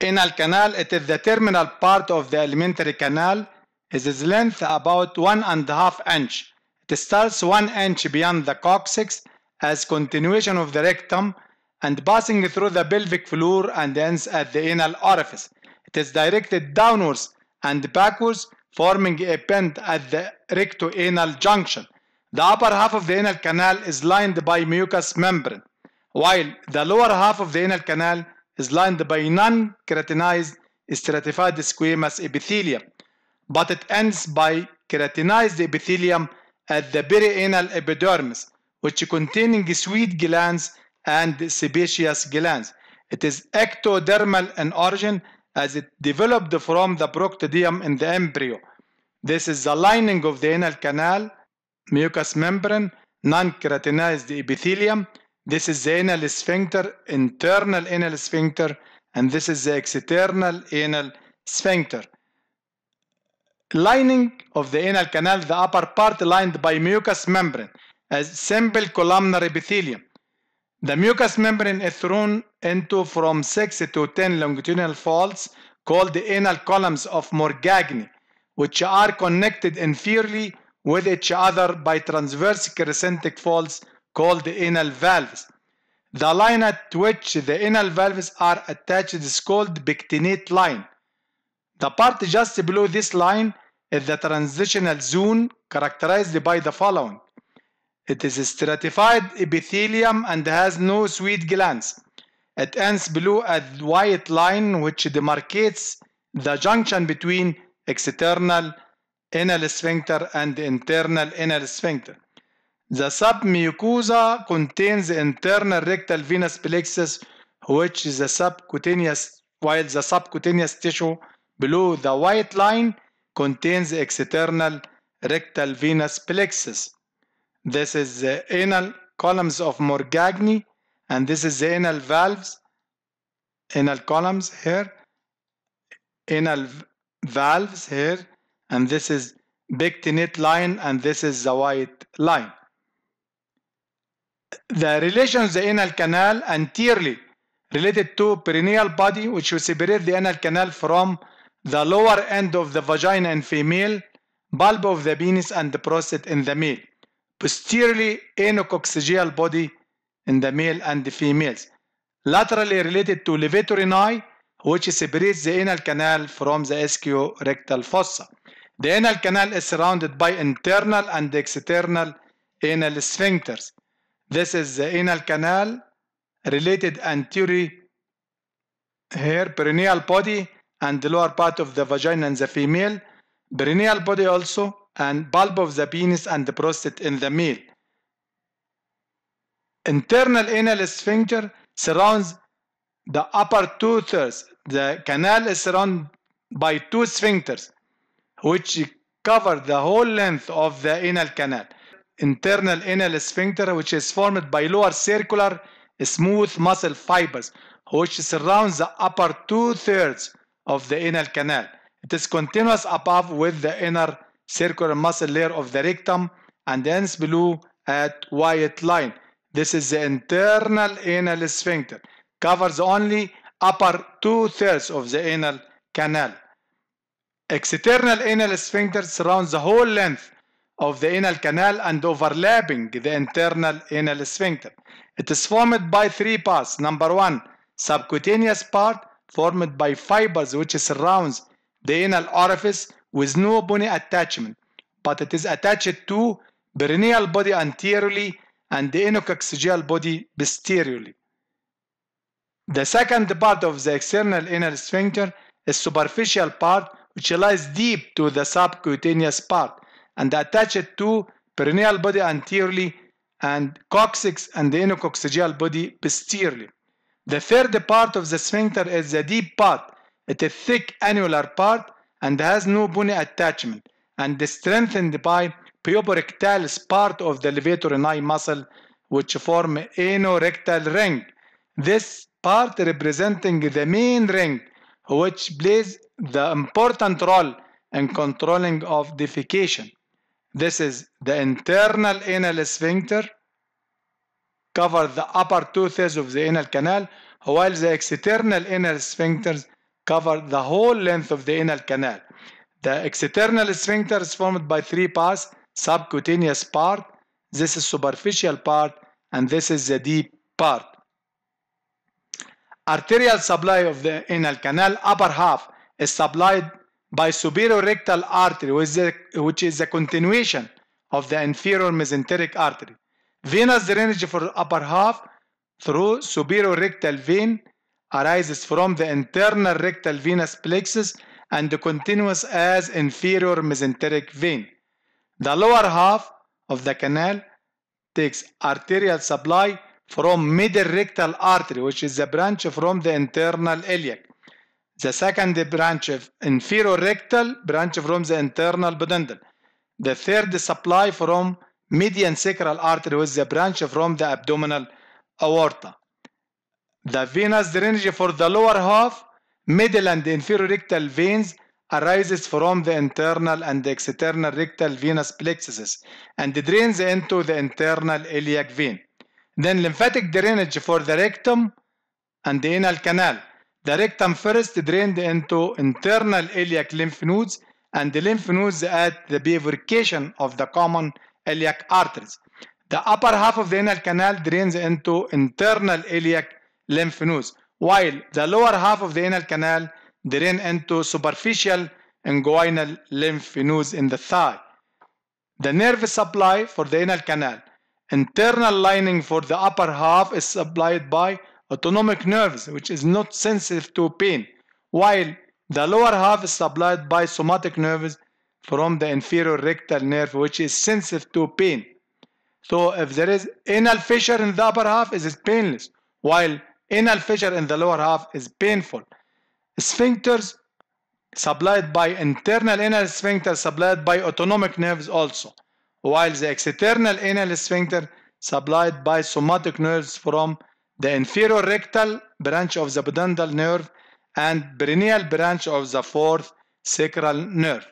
Anal canal, it is the terminal part of the alimentary canal. Its length about one and a half inch. It starts one inch beyond the coccyx as continuation of the rectum and passing through the pelvic floor and ends at the anal orifice. It is directed downwards and backwards forming a bend at the rectoanal junction. The upper half of the anal canal is lined by mucous membrane, while the lower half of the anal canal is lined by non-keratinized stratified squamous epithelium, but it ends by keratinized epithelium at the perianal epidermis, which containing sweet glands and sebaceous glands. It is ectodermal in origin as it developed from the proctoderm in the embryo. This is the lining of the anal canal, mucous membrane, non-keratinized epithelium, this is the anal sphincter, internal anal sphincter, and this is the external anal sphincter. Lining of the anal canal, the upper part lined by mucous membrane as simple columnar epithelium. The mucous membrane is thrown into from 6 to 10 longitudinal folds called the anal columns of Morgagni, which are connected inferiorly with each other by transverse crescentic folds called the anal valves. The line at which the anal valves are attached is called pectinate line. The part just below this line is the transitional zone characterized by the following. It is stratified epithelium and has no sweat glands. It ends below a white line which demarcates the junction between external anal sphincter and internal anal sphincter. The submucosa contains the internal rectal venous plexus, which is the subcutaneous, while the subcutaneous tissue below the white line contains the external rectal venous plexus. This is the anal columns of Morgagni, and this is the anal valves, anal columns here, anal valves here, and this is pectinate line, and this is the white line. The relations the anal canal anteriorly related to perineal body which will separate the anal canal from the lower end of the vagina in female, bulb of the penis and the prostate in the male, posteriorly anococcygeal body in the male and the females, laterally related to levator ani, which separates the anal canal from the rectal fossa. The anal canal is surrounded by internal and external anal sphincters. This is the anal canal related anterior here perineal body and the lower part of the vagina in the female perineal body also and bulb of the penis and the prostate in the male internal anal sphincter surrounds the upper two thirds the canal is surrounded by two sphincters which cover the whole length of the anal canal internal anal sphincter which is formed by lower circular smooth muscle fibers which surrounds the upper two-thirds of the anal canal. It is continuous above with the inner circular muscle layer of the rectum and ends below at white line. This is the internal anal sphincter. Covers only upper two-thirds of the anal canal. External anal sphincter surrounds the whole length of the anal canal and overlapping the internal anal sphincter. It is formed by three parts. Number one, subcutaneous part formed by fibers which surrounds the anal orifice with no bony attachment, but it is attached to perineal body anteriorly and the enococcygeal body posteriorly. The second part of the external anal sphincter is superficial part which lies deep to the subcutaneous part and attach it to perineal body anteriorly and coccyx and the inococcygeal body posteriorly. The third part of the sphincter is the deep part. It is thick annular part and has no bony attachment and is strengthened by puborectalis part of the ani muscle which form anorectal ring. This part representing the main ring which plays the important role in controlling of defecation. This is the internal anal sphincter covers the upper two thirds of the anal canal, while the external anal sphincters cover the whole length of the anal canal. The external sphincter is formed by three parts, subcutaneous part, this is superficial part, and this is the deep part. Arterial supply of the anal canal upper half is supplied by superior rectal artery, which is a continuation of the inferior mesenteric artery. Venous drainage for upper half through superior rectal vein arises from the internal rectal venous plexus and continues as inferior mesenteric vein. The lower half of the canal takes arterial supply from middle rectal artery, which is a branch from the internal iliac. The second branch of inferior rectal branch from the internal pudendal. The third supply from median sacral artery with the branch from the abdominal aorta. The venous drainage for the lower half, middle and inferior rectal veins arises from the internal and external rectal venous plexuses and drains into the internal iliac vein. Then lymphatic drainage for the rectum and the anal canal. The rectum first drained into internal iliac lymph nodes and the lymph nodes at the bifurcation of the common iliac arteries. The upper half of the anal canal drains into internal iliac lymph nodes, while the lower half of the anal canal drains into superficial inguinal lymph nodes in the thigh. The nerve supply for the anal canal. Internal lining for the upper half is supplied by autonomic nerves which is not sensitive to pain while the lower half is supplied by somatic nerves from the inferior rectal nerve which is sensitive to pain so if there is anal fissure in the upper half it is painless while anal fissure in the lower half is painful sphincters supplied by internal anal sphincter supplied by autonomic nerves also while the external anal sphincter supplied by somatic nerves from the inferior rectal branch of the pudendal nerve and perineal branch of the fourth sacral nerve.